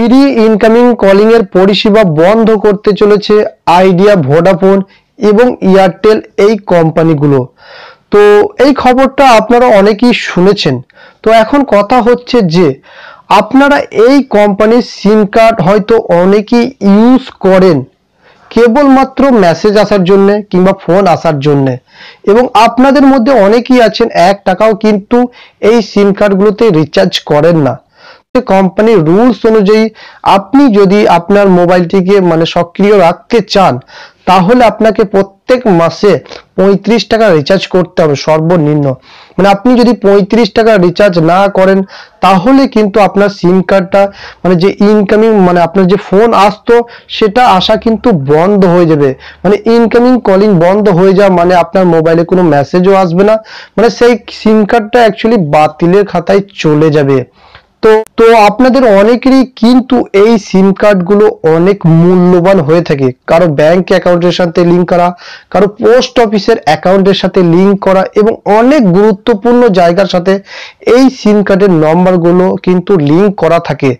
Free incoming calling এর পরিষেবা বন্ধ করতে চলেছে আইডিয়া ভোডাফোন এবং এয়ারটেল এই কোম্পানিগুলো তো এই খবরটা আপনারা অনেকেই শুনেছেন তো এখন কথা হচ্ছে যে আপনারা এই কোম্পানির সিম কার্ড হয়তো অনেকেই ইউজ করেন কেবলমাত্র মেসেজ আসার জন্যে কিংবা ফোন আসার জন্যে এবং আপনাদের মধ্যে অনেকেই আছেন এক টাকাও কিন্তু এই সিম কার্ডগুলোতে রিচার্জ করেন না কোম্পানির রুলস অনুযায়ী আপনি যদি আপনার মোবাইলটিকে মানে সক্রিয় রাখতে চান তাহলে আপনাকে প্রত্যেক মাসে পঁয়ত্রিশ টাকা রিচার্জ করতে হবে সর্বনিম্ন মানে আপনি যদি পঁয়ত্রিশ টাকা রিচার্জ না করেন তাহলে কিন্তু আপনার সিম কার্ডটা মানে যে ইনকামিং মানে আপনার যে ফোন আসতো সেটা আসা কিন্তু বন্ধ হয়ে যাবে মানে ইনকামিং কলিং বন্ধ হয়ে যাওয়া মানে আপনার মোবাইলে কোনো মেসেজও আসবে না মানে সেই সিম কার্ডটা অ্যাকচুয়ালি বাতিলের খাতায় চলে যাবে তো তো আপনাদের অনেকেরই কিন্তু এই সিম কার্ডগুলো অনেক মূল্যবান হয়ে থাকে কারো ব্যাংক অ্যাকাউন্টের সাথে লিঙ্ক করা কারো পোস্ট অফিসের অ্যাকাউন্টের সাথে লিঙ্ক করা এবং অনেক গুরুত্বপূর্ণ জায়গার সাথে এই সিম কার্ডের নম্বরগুলো কিন্তু লিঙ্ক করা থাকে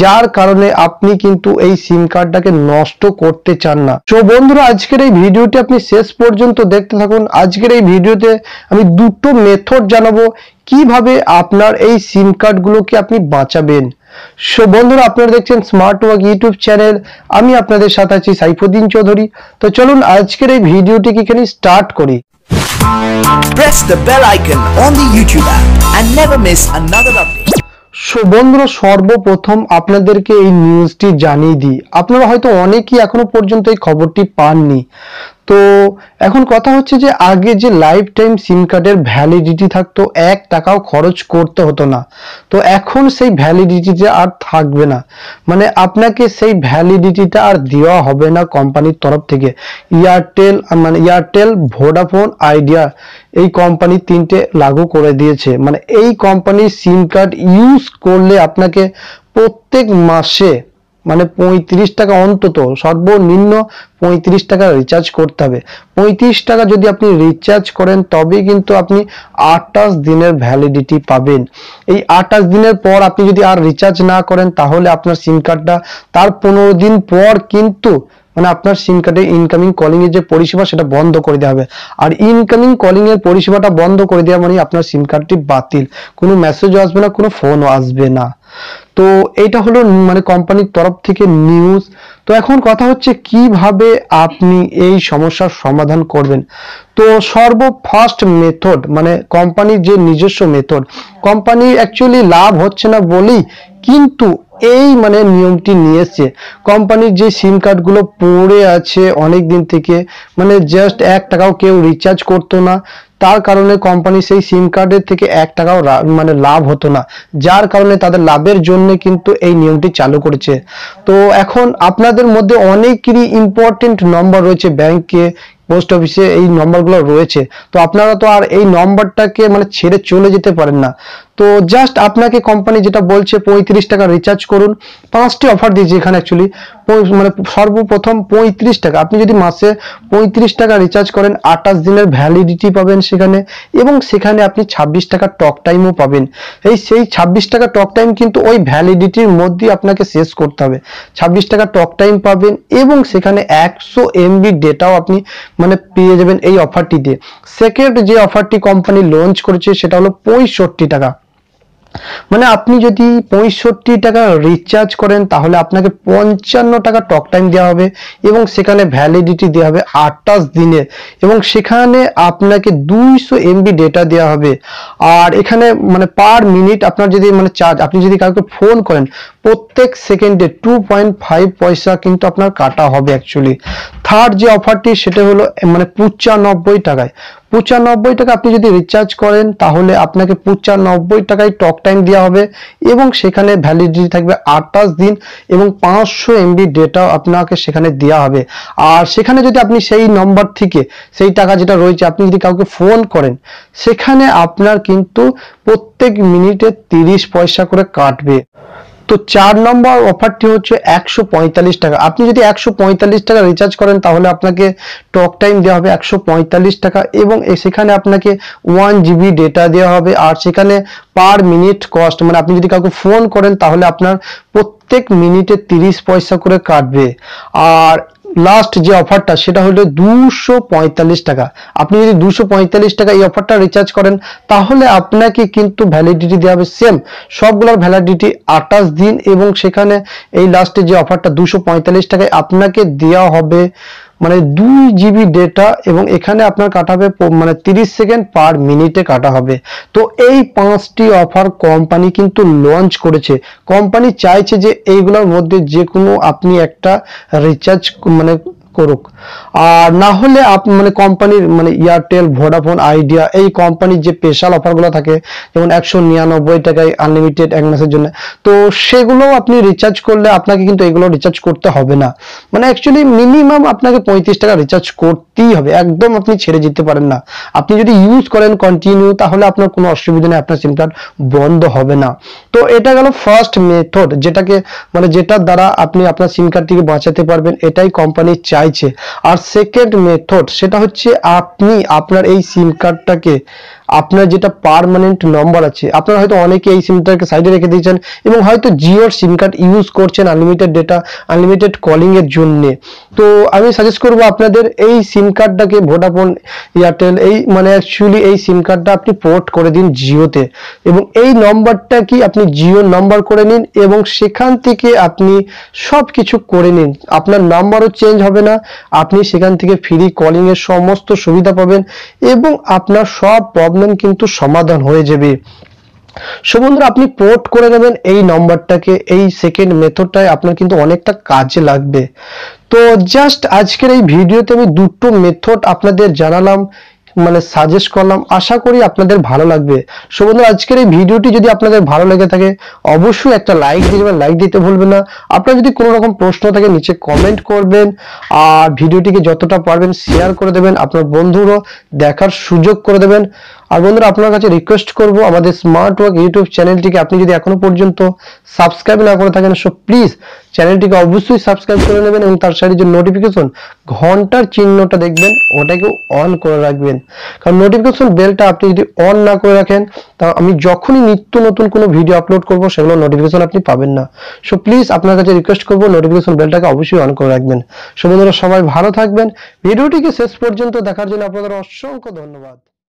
যার কারণে আপনি কিন্তু এই সিম কার্ডটাকে নষ্ট করতে চান না তো বন্ধুরা আজকের এই ভিডিওটি আপনি শেষ পর্যন্ত দেখতে থাকুন আজকের এই ভিডিওতে আমি দুটো মেথড জানাবো কিভাবে আপনার এই সিম কার্ডগুলোকে আপনি বাঁচাবেন সো বন্ধুরা আপনারা দেখছেন স্মার্ট ওয়ার্ক ইউটিউব চ্যানেল আমি আপনাদের সাথে আছি সাইফুদ্দিন চৌধুরী তো চলুন আজকের এই ভিডিওটিকে এখানে স্টার্ট করি press the bell icon on the YouTube app and never miss another update. So বন্ধুরা সর্বপ্রথম আপনাদেরকে এই নিউজটি জানিয়ে দিই আপনারা হয়তো অনেকেই এখনো পর্যন্ত এই খবরটি পাননি তো এখন কথা হচ্ছে যে আগে যে লাইফ টাইম সিম কার্ডের ভ্যালিডিটি থাকতো এক টাকাও খরচ করতে হতো না তো এখন সেই ভ্যালিডিটিটা আর থাকবে না মানে আপনাকে সেই ভ্যালিডিটিটা আর দেওয়া হবে না কোম্পানির তরফ থেকে এয়ারটেল মানে এয়ারটেল ভোডাফোন আইডিয়া এই কোম্পানি তিনটে লাগু করে দিয়েছে মানে এই কোম্পানির সিম কার্ড ইউজ করলে আপনাকে প্রত্যেক মাসে মানে পঁয়ত্রিশ টাকা অন্তত সর্বনিম্ন পঁয়ত্রিশ টাকা রিচার্জ করতে হবে পঁয়ত্রিশ টাকা যদি আপনি রিচার্জ করেন তবে কিন্তু আপনি আঠাশ দিনের ভ্যালিডিটি পাবেন এই আঠাশ দিনের পর আপনি যদি আর রিচার্জ না করেন তাহলে আপনার সিম কার্ডটা তার পনেরো দিন পর কিন্তু মানে আপনার সিম কার্ডে ইনকামিং কলিং এর যে পরিষেবা সেটা বন্ধ করে দেওয়া হবে আর ইনকামিং কলিং এর পরিষেবাটা বন্ধ করে দেওয়া মানে আপনার সিম কার্ডটি বাতিল কোনো মেসেজও আসবে না কোনো ফোনও আসবে না তো এইটা হলো মানে কোম্পানির তরফ থেকে নিউজ তো এখন কথা হচ্ছে কিভাবে আপনি এই সমস্যার সমাধান করবেন তো সর্ব ফার্স্ট মেথড মানে কোম্পানির যে নিজস্ব মেথড কোম্পানি অ্যাকচুয়ালি লাভ হচ্ছে না বলেই কিন্তু এই মানে নিয়মটি নিয়েছে কোম্পানির যে সিম কার্ডগুলো পড়ে আছে অনেক দিন থেকে মানে জাস্ট এক টাকাও কেউ রিচার্জ করতো না তার কারণে কোম্পানি সেই সিম কার্ডের থেকে এক টাকাও মানে লাভ হতো না যার কারণে তাদের লাভের জন্য কিন্তু এই নিয়মটি চালু করেছে তো এখন আপনাদের মধ্যে অনেকেরই ইম্পর্টেন্ট নম্বর রয়েছে ব্যাংকে পোস্ট অফিসে এই নম্বরগুলো রয়েছে তো আপনারা তো আর এই নম্বরটাকে মানে ছেড়ে চলে যেতে পারেন না তো জাস্ট আপনাকে কোম্পানি যেটা বলছে পঁয়ত্রিশ টাকা রিচার্জ করুন পাঁচটি অফার দিয়েছে এখানে অ্যাকচুয়ালি মানে সর্বপ্রথম পঁয়ত্রিশ টাকা আপনি যদি মাসে পঁয়ত্রিশ টাকা রিচার্জ করেন আঠাশ দিনের ভ্যালিডিটি পাবেন সেখানে এবং সেখানে আপনি ছাব্বিশ টাকা টক টাইমও পাবেন এই সেই ছাব্বিশ টাকা টক টাইম কিন্তু ওই ভ্যালিডিটির মধ্যে আপনাকে শেষ করতে হবে ছাব্বিশ টাকা টক টাইম পাবেন এবং সেখানে একশো এমবি ডেটাও আপনি মানে পেয়ে যাবেন এই অফারটিতে সেকেন্ড যে অফারটি কোম্পানি লঞ্চ করেছে সেটা হলো পঁয়ষট্টি টাকা মানে আপনি যদি পঁয়ষট্টি টাকা রিচার্জ করেন তাহলে আপনাকে পঞ্চান্ন টাকা টক টাইম দেওয়া হবে এবং সেখানে ভ্যালিডিটি দেওয়া হবে আটাশ দিনের এবং সেখানে আপনাকে দুইশো এমবি ডেটা দেওয়া হবে আর এখানে মানে পার মিনিট আপনার যদি মানে চার্জ আপনি যদি কাউকে ফোন করেন প্রত্যেক সেকেন্ডে টু পয়েন্ট ফাইভ পয়সা কিন্তু আপনার কাটা হবে অ্যাকচুয়ালি থার্ড যে অফারটি সেটা হলো মানে পঁচানব্বই টাকায় পঁচানব্বই টাকা আপনি যদি রিচার্জ করেন তাহলে আপনাকে পঁচানব্বই টাকায় টক টাইম দেওয়া হবে এবং সেখানে ভ্যালিডিটি থাকবে আটাশ দিন এবং পাঁচশো এমবি ডেটা আপনাকে সেখানে দেওয়া হবে আর সেখানে যদি আপনি সেই নম্বর থেকে সেই টাকা যেটা রয়েছে আপনি যদি কাউকে ফোন করেন সেখানে আপনার কিন্তু প্রত্যেক মিনিটে তিরিশ পয়সা করে কাটবে তো চার নম্বর অফারটি হচ্ছে একশো পঁয়তাল্লিশ টাকা আপনি যদি একশো পঁয়তাল্লিশ টাকা রিচার্জ করেন তাহলে আপনাকে টক টাইম দেওয়া হবে একশো পঁয়তাল্লিশ টাকা এবং সেখানে আপনাকে ওয়ান জিবি ডেটা দেওয়া হবে আর সেখানে পার মিনিট কস্ট মানে আপনি যদি কাউকে ফোন করেন তাহলে আপনার প্রত্যেক মিনিটে তিরিশ পয়সা করে কাটবে আর লাস্ট যে অফারটা সেটা হলো দুশো পঁয়তাল্লিশ টাকা আপনি যদি দুশো পঁয়তাল্লিশ টাকা এই অফারটা রিচার্জ করেন তাহলে আপনাকে কিন্তু ভ্যালিডিটি দেওয়া হবে সেম সবগুলোর ভ্যালিডিটি আঠাশ দিন এবং সেখানে এই লাস্টে যে অফারটা দুশো পঁয়তাল্লিশ টাকায় আপনাকে দেওয়া হবে মানে দুই জিবি ডেটা এবং এখানে আপনার কাটাবে মানে তিরিশ সেকেন্ড পার মিনিটে কাটা হবে তো এই পাঁচটি অফার কোম্পানি কিন্তু লঞ্চ করেছে কোম্পানি চাইছে যে এইগুলোর মধ্যে যে কোনো আপনি একটা রিচার্জ মানে করুক আর না হলে আপনি মানে কোম্পানির মানে এয়ারটেল ভোডাফোন আইডিয়া এই কোম্পানির যে স্পেশাল অফারগুলো থাকে যেমন একশো নিরানব্বই টাকায় আনলিমিটেড এক মাসের জন্য তো সেগুলো আপনি রিচার্জ করলে আপনাকে কিন্তু এগুলো রিচার্জ করতে হবে না মানে অ্যাকচুয়ালি মিনিমাম আপনাকে পঁয়ত্রিশ টাকা রিচার্জ করতেই হবে একদম আপনি ছেড়ে যেতে পারেন না আপনি যদি ইউজ করেন কন্টিনিউ তাহলে আপনার কোনো অসুবিধা নেই আপনার সিম কার্ড বন্ধ হবে না তো এটা গেল ফার্স্ট মেথড যেটাকে মানে যেটার দ্বারা আপনি আপনার সিম কার্ড থেকে বাঁচাতে পারবেন এটাই কোম্পানি চাই চাইছে আর সেকেন্ড মেথড সেটা হচ্ছে আপনি আপনার এই সিম কার্ডটাকে আপনার যেটা পারমানেন্ট নম্বর আছে আপনারা হয়তো অনেকে এই সিমটাকে সাইডে রেখে দিয়েছেন এবং হয়তো জিওর সিম কার্ড ইউজ করছেন আনলিমিটেড ডেটা আনলিমিটেড কলিংয়ের জন্যে তো আমি সাজেস্ট করব আপনাদের এই সিম কার্ডটাকে ভোডাফোন এয়ারটেল এই মানে অ্যাকচুয়ালি এই সিম কার্ডটা আপনি পোর্ট করে দিন জিওতে এবং এই নম্বরটা কি আপনি জিওর নম্বর করে নিন এবং সেখান থেকে আপনি সব কিছু করে নিন আপনার নাম্বারও চেঞ্জ হবে না আপনি সেখান থেকে ফ্রি কলিংয়ের সমস্ত সুবিধা পাবেন এবং আপনার সব প্রবলেম প্রবলেম কিন্তু সমাধান হয়ে যাবে সো বন্ধুরা আপনি পোর্ট করে নেবেন এই নম্বরটাকে এই সেকেন্ড মেথডটায় আপনার কিন্তু অনেকটা কাজে লাগবে তো জাস্ট আজকের এই ভিডিওতে আমি দুটো মেথড আপনাদের জানালাম মানে সাজেস্ট করলাম আশা করি আপনাদের ভালো লাগবে সো বন্ধুরা আজকের এই ভিডিওটি যদি আপনাদের ভালো লেগে থাকে অবশ্যই একটা লাইক দিয়ে যাবেন লাইক দিতে ভুলবেন না আপনার যদি কোনো রকম প্রশ্ন থাকে নিচে কমেন্ট করবেন আর ভিডিওটিকে যতটা পারবেন শেয়ার করে দেবেন আপনার বন্ধুরও দেখার সুযোগ করে দেবেন আর বন্ধুরা আপনার কাছে রিকোয়েস্ট করব আমাদের স্মার্ট ওয়ার্ক ইউটিউব চ্যানেলটিকে আপনি যদি এখনো পর্যন্ত সাবস্ক্রাইব না করে থাকেন সো প্লিজ চ্যানেলটিকে অবশ্যই সাবস্ক্রাইব করে নেবেন এবং তার সাথে যে নোটিফিকেশন ঘন্টার চিহ্নটা দেখবেন ওটাকেও অন করে রাখবেন কারণ নোটিফিকেশন বেলটা আপনি যদি অন না করে রাখেন তা আমি যখনই নিত্য নতুন কোনো ভিডিও আপলোড করব সেগুলো নোটিফিকেশন আপনি পাবেন না সো প্লিজ আপনার কাছে রিকোয়েস্ট করব নোটিফিকেশন বেলটাকে অবশ্যই অন করে রাখবেন সো বন্ধুরা সবাই ভালো থাকবেন ভিডিওটিকে শেষ পর্যন্ত দেখার জন্য আপনাদের অসংখ্য ধন্যবাদ